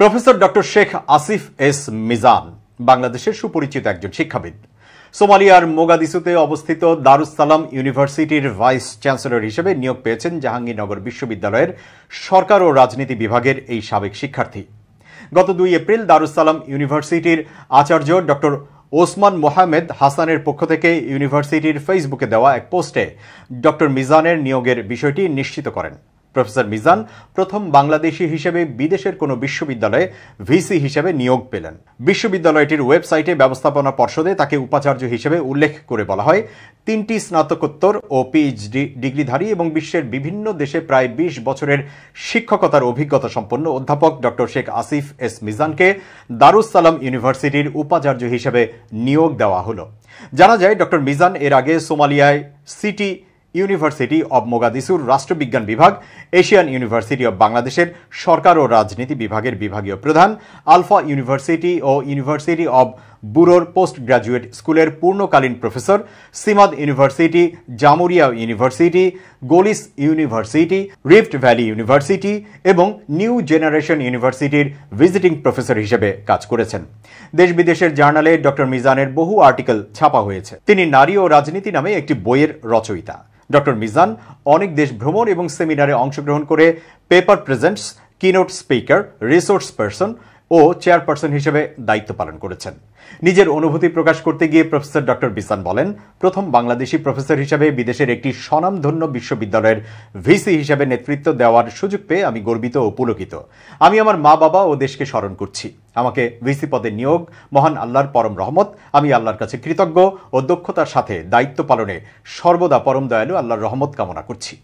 professor doctor Sheikh Asif S Mizan বাংলাদেশের সুপরিচিত একজন শিক্ষাবিদ সোমালিয়ার মোগাদিসুতে অবস্থিত দারুসালাম ইউনিভার্সিটির ভাইস চ্যান্সেলর হিসেবে নিয়োগ পেয়েছেন জাহাঙ্গীরনগর বিশ্ববিদ্যালয়ের সরকার ও রাজনীতি বিভাগের এই সাবেক শিক্ষার্থী গত দুই এপ্রিল দারুসালাম ইউনিভার্সিটির আচার্য ডক্টর ওসমান মোহামেদ হাসানের পক্ষ থেকে ইউনিভার্সিটির ফেসবুকে দেওয়া এক পোস্টে ডক্টর মিজানের নিয়োগের বিষয়টি নিশ্চিত করেন প্রফেসর মিজান প্রথম বাংলাদেশি হিসেবে বিদেশের কোনো বিশ্ববিদ্যালয়ে ভিসি হিসেবে নিয়োগ পেলেন বিশ্ববিদ্যালয়টির ওয়েবসাইটে ব্যবস্থাপনা পর্ষদে তাকে উপাচার্য হিসেবে উল্লেখ করে বলা হয় তিনটি স্নাতকোত্তর ও পিএইচডি ডিগ্রিধারী এবং বিশ্বের বিভিন্ন দেশে প্রায় বিশ বছরের শিক্ষকতার অভিজ্ঞতা সম্পন্ন অধ্যাপক ডক্টর শেখ আসিফ এস মিজানকে দারুসালাম ইউনিভার্সিটির উপাচার্য হিসেবে নিয়োগ দেওয়া হল জানা যায় ডক্টর মিজান এর আগে সোমালিয়ায় সিটি ইউনিভার্সিটি অব মোগাদিসুর রাষ্ট্রবিজ্ঞান বিভাগ এশিয়ান ইউনিভার্সিটি অব বাংলাদেশের সরকার ও রাজনীতি বিভাগের বিভাগীয় প্রধান আলফা ইউনিভার্সিটি ও ইউনিভার্সিটি অব ব্যুরোর পোস্ট গ্রাজুয়েট স্কুলের পূর্ণকালীন professor SIMAD university Jamhuriya university Golis university Rift Valley university এবং নিউ জেনারেশন ইউনিভার্সিটির ভিজিটিং প্রফেসর হিসেবে কাজ করেছেন দেশ বিদেশের জার্নালে ডক্টর মিজানের বহু আর্টিকেল ছাপা হয়েছে তিনি নারী ও রাজনীতি নামে একটি বইয়ের রচয়িতা ডক্টর মিজান অনেক দেশ ভ্রমণ এবং সেমিনারে অংশগ্রহণ করে paper presents keynote speaker resource person ও চেয়ারপারসন হিসেবে দায়িত্ব পালন করেছেন নিজের অনুভূতি প্রকাশ করতে গিয়ে প্রফেসর ডক্টর বিসান বলেন প্রথম বাংলাদেশি প্রফেসর হিসেবে বিদেশের একটি স্বনামধন্য বিশ্ববিদ্যালয়ের ভিসি হিসেবে নেতৃত্ব দেওয়ার সুযোগ পেয়ে আমি গর্বিত ও পুলকিত আমি আমার মা বাবা ও দেশকে স্মরণ করছি আমাকে ভিসি পদে নিয়োগ মহান আল্লাহর পরম রহমত আমি আল্লাহর কাছে কৃতজ্ঞ ও দক্ষতার সাথে দায়িত্ব পালনে সর্বদা পরম দয়ালু আল্লাহর রহমত কামনা করছি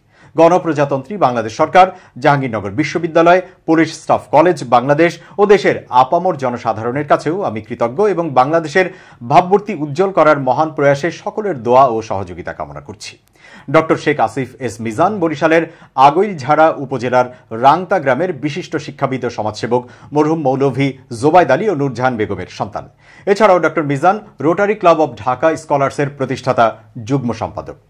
গণপ্রজাতন্ত্রী বাংলাদেশ সরকার জাহাঙ্গীরনগর বিশ্ববিদ্যালয় পুলিশ স্টাফ কলেজ বাংলাদেশ ও দেশের আপামর জনসাধারণের কাছেও আমি কৃতজ্ঞ এবং বাংলাদেশের ভাবমূর্তি উজ্জ্বল করার মহান প্রয়াসে সকলের দোয়া ও সহযোগিতা কামনা করছি ডক্টর শেখ আসিফ এস মিজান বরিশালের আগৈলঝাড়া উপজেলার রাংতা গ্রামের বিশিষ্ট শিক্ষাবিদ ও সমাজসেবক মরহুম মৌলভী জোবায়দ আলী ও নুরজাহান বেগমের সন্তান এছাড়াও doctor Mizan Rotary club of Dhaka স্কলার্সের প্রতিষ্ঠাতা যুগ্ম সম্পাদক